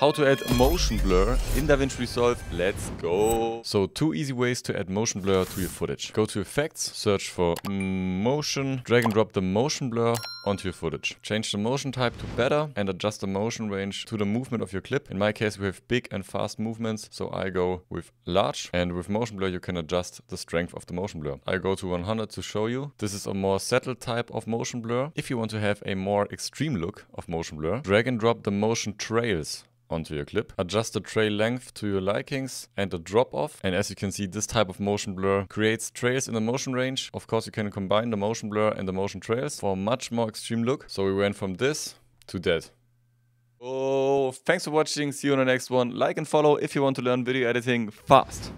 How to add motion blur in DaVinci Resolve. Let's go. So two easy ways to add motion blur to your footage. Go to effects, search for motion, drag and drop the motion blur onto your footage. Change the motion type to better and adjust the motion range to the movement of your clip. In my case, we have big and fast movements. So I go with large and with motion blur, you can adjust the strength of the motion blur. I go to 100 to show you. This is a more settled type of motion blur. If you want to have a more extreme look of motion blur, drag and drop the motion trails onto your clip. Adjust the trail length to your likings and the drop off. And as you can see, this type of motion blur creates trails in the motion range. Of course, you can combine the motion blur and the motion trails for a much more extreme look. So we went from this to that. Oh, thanks for watching. See you on the next one. Like and follow if you want to learn video editing fast.